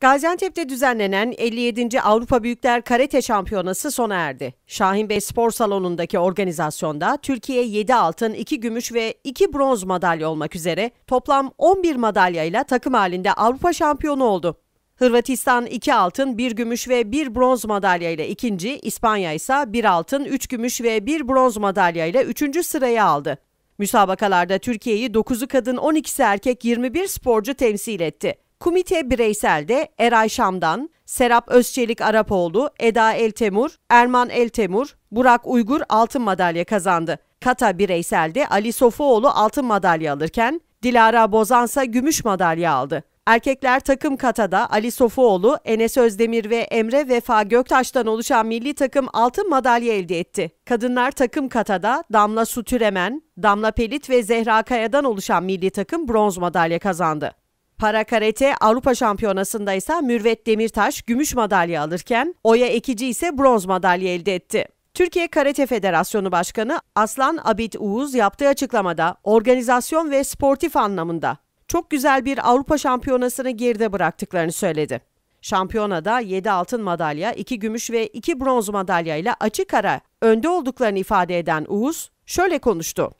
Gaziantep'te düzenlenen 57. Avrupa Büyükler Karate Şampiyonası sona erdi. Şahin Bey Spor Salonu'ndaki organizasyonda Türkiye 7 altın, 2 gümüş ve 2 bronz madalya olmak üzere toplam 11 madalyayla takım halinde Avrupa şampiyonu oldu. Hırvatistan 2 altın, 1 gümüş ve 1 bronz madalya ile ikinci, İspanya ise 1 altın, 3 gümüş ve 1 bronz madalya ile üçüncü sırayı aldı. Müsabakalarda Türkiye'yi 9'u kadın 12'si erkek 21 sporcu temsil etti. Kumite bireyselde Eray Şam'dan, Serap Özçelik Arapoğlu, Eda Eltemur, Erman Eltemur, Burak Uygur altın madalya kazandı. Kata bireyselde Ali Sofuoğlu altın madalya alırken Dilara Bozansa gümüş madalya aldı. Erkekler takım katada Ali Sofuoğlu, Enes Özdemir ve Emre Vefa Göktaş'tan oluşan milli takım altın madalya elde etti. Kadınlar takım katada Damla Sütüremen, Damla Pelit ve Zehra Kaya'dan oluşan milli takım bronz madalya kazandı. Para karate Avrupa Şampiyonası'nda ise Mürvet Demirtaş gümüş madalya alırken Oya Ekici ise bronz madalya elde etti. Türkiye Karate Federasyonu Başkanı Aslan Abid Uğuz yaptığı açıklamada organizasyon ve sportif anlamında çok güzel bir Avrupa Şampiyonası'nı geride bıraktıklarını söyledi. Şampiyonada 7 altın madalya, 2 gümüş ve 2 bronz madalya ile açık ara önde olduklarını ifade eden Uğuz şöyle konuştu.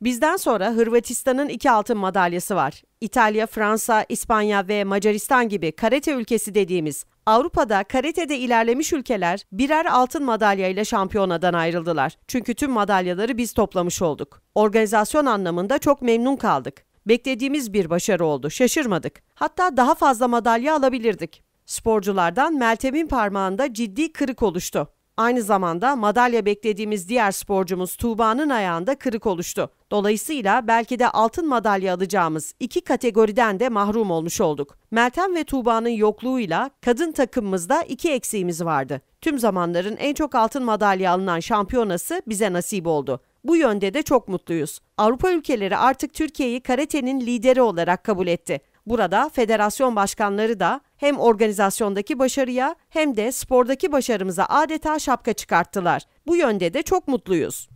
Bizden sonra Hırvatistan'ın iki altın madalyası var. İtalya, Fransa, İspanya ve Macaristan gibi karate ülkesi dediğimiz Avrupa'da karatede ilerlemiş ülkeler birer altın madalya ile şampiyonadan ayrıldılar. Çünkü tüm madalyaları biz toplamış olduk. Organizasyon anlamında çok memnun kaldık. Beklediğimiz bir başarı oldu. Şaşırmadık. Hatta daha fazla madalya alabilirdik. Sporculardan Meltem'in parmağında ciddi kırık oluştu. Aynı zamanda madalya beklediğimiz diğer sporcumuz Tuğba'nın ayağında kırık oluştu. Dolayısıyla belki de altın madalya alacağımız iki kategoriden de mahrum olmuş olduk. Meltem ve Tuğba'nın yokluğuyla kadın takımımızda iki eksiğimiz vardı. Tüm zamanların en çok altın madalya alınan şampiyonası bize nasip oldu. Bu yönde de çok mutluyuz. Avrupa ülkeleri artık Türkiye'yi karatenin lideri olarak kabul etti. Burada federasyon başkanları da hem organizasyondaki başarıya hem de spordaki başarımıza adeta şapka çıkarttılar. Bu yönde de çok mutluyuz.